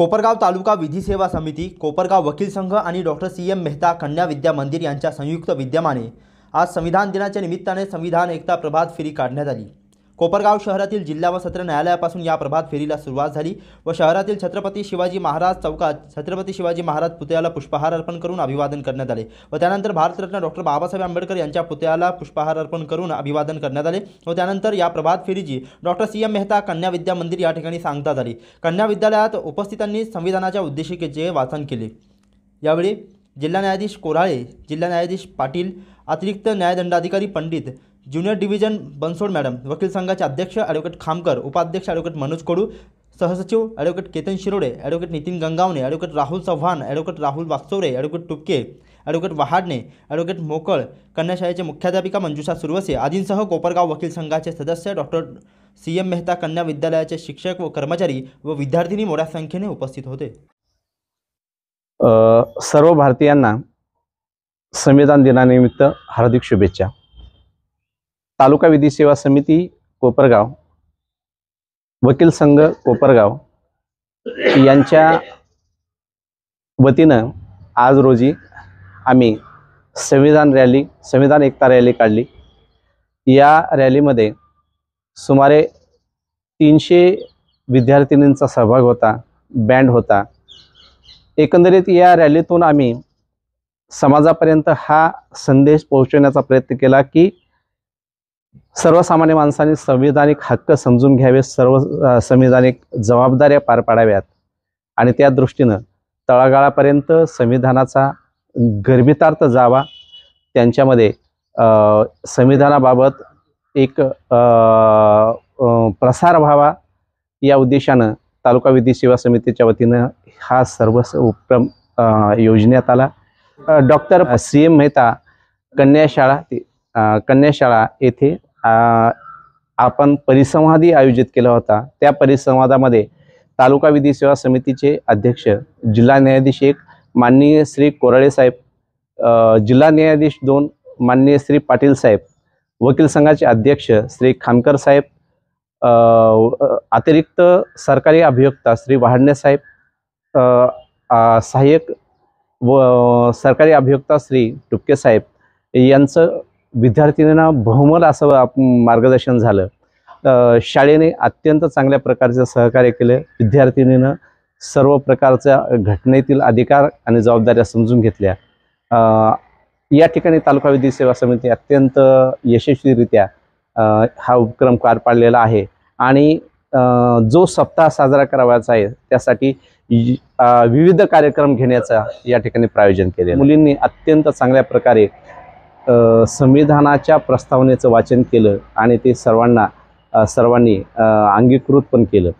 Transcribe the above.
कोपरगाव तालुका विधी सेवा समिती कोपरगाव वकील संघ आणि डॉक्टर सी एम मेहता कन्या विद्या मंदिर यांच्या संयुक्त विद्यमाने आज संविधान दिनाच्या निमित्ताने संविधान एकता प्रभात फेरी काढण्यात आली कोपरगाव शहरातील जिल्हा व सत्र न्यायालयापासून या प्रभात फेरीला सुरुवात झाली व शहरातील छत्रपती शिवाजी महाराज चौकात छत्रपती शिवाजी महाराज पुतळ्याला पुष्पहार अर्पण करून अभिवादन करण्यात आले व त्यानंतर भारतरत्न डॉक्टर बाबासाहेब आंबेडकर यांच्या पुतळ्याला पुष्पहार अर्पण करून अभिवादन करण्यात आले व त्यानंतर या प्रभात फेरीची डॉक्टर सी एम मेहता कन्या विद्या मंदिर या ठिकाणी सांगता झाली कन्या विद्यालयात उपस्थितांनी संविधानाच्या उद्देशिकेचे वाचन केले यावेळी जिल्हा न्यायाधीश कोराळे जिल्हा न्यायाधीश पाटील अतिरिक्त न्यायदंडाधिकारी Pandit junior division Bansod madam वकील संघाचे अध्यक्ष ॲडव्होकेट खामकर उपाध्यक्ष ॲडव्होकेट मनोज कडू सहसचिव advocate Ketan Shirode advocate Nitin Gangawane advocate Rahul Chavan advocate Rahul Wagchore advocate Tupke advocate Wahadne advocate Mokal कन्याशाळेचे मुख्याध्यापिका मंजुषा सुरवसे आदींसह कोपरगाव वकील संघाचे सदस्य डॉक्टर सी एम मेहता कन्या विद्यालयाचे शिक्षक व कर्मचारी व विद्यार्थिनी मोठ्या संख्येने उपस्थित होते सर्व भारतीयांना संविधान दिनानिमित्त हार्दिक शुभेच्छा तालुका विधी सेवा समिती कोपरगाव वकील संघ कोपरगाव यांच्या वतीनं आज रोजी आम्ही संविधान रॅली संविधान एकता रॅली काढली या रॅलीमध्ये सुमारे तीनशे विद्यार्थिनींचा सहभाग होता बँड होता एकंदरीत या रॅलीतून आम्ही समाजापर्यंत हा संदेश पोहोचवण्याचा प्रयत्न केला की सर्वसामान्य माणसांनी संविधानिक हक्क समजून घ्यावे सर्व संविधानिक जबाबदाऱ्या पार पाडाव्यात आणि त्या दृष्टीनं तळागाळापर्यंत संविधानाचा गर्भितार्थ जावा त्यांच्यामध्ये संविधानाबाबत एक प्रसार व्हावा या उद्देशानं तालुका विधी सेवा समितीच्या वतीनं हा सर्व उपक्रम योजण्यात आला डॉक्टर सी एम मेहता कन्याशाळा कन्याशाळा येथे आपण परिसंवादही आयोजित केला होता त्या परिसंवादामध्ये तालुका विधी सेवा समितीचे अध्यक्ष जिल्हा न्यायाधीश एक माननीय श्री कोराळे साहेब जिल्हा न्यायाधीश दोन माननीय श्री पाटील साहेब वकील संघाचे अध्यक्ष श्री खामकर साहेब अतिरिक्त सरकारी अभियोक्ता श्री वहाडणे साहेब सहाय्यक व सरकारी अभियोक्ता श्री टुपके साहेब यांचं विद्यार्थिनींना बहुमल असं मार्गदर्शन झालं शाळेने अत्यंत चांगल्या प्रकारचं सहकार्य केलं विद्यार्थिनीनं सर्व प्रकारच्या घटनेतील अधिकार आणि जबाबदाऱ्या समजून घेतल्या या ठिकाणी तालुका विधी सेवा समिती अत्यंत यशस्वीरित्या हा उपक्रम पार पाडलेला आहे आणि जो सप्ताह साजरा करावायचा आहे त्यासाठी विविध कार्यक्रम घेण्याचा या ठिकाणी प्रायोजन केले मुलींनी अत्यंत चांगल्या प्रकारे संविधानाच्या प्रस्तावनेचं वाचन केलं आणि ते सर्वांना सर्वांनी अंगीकृत पण केलं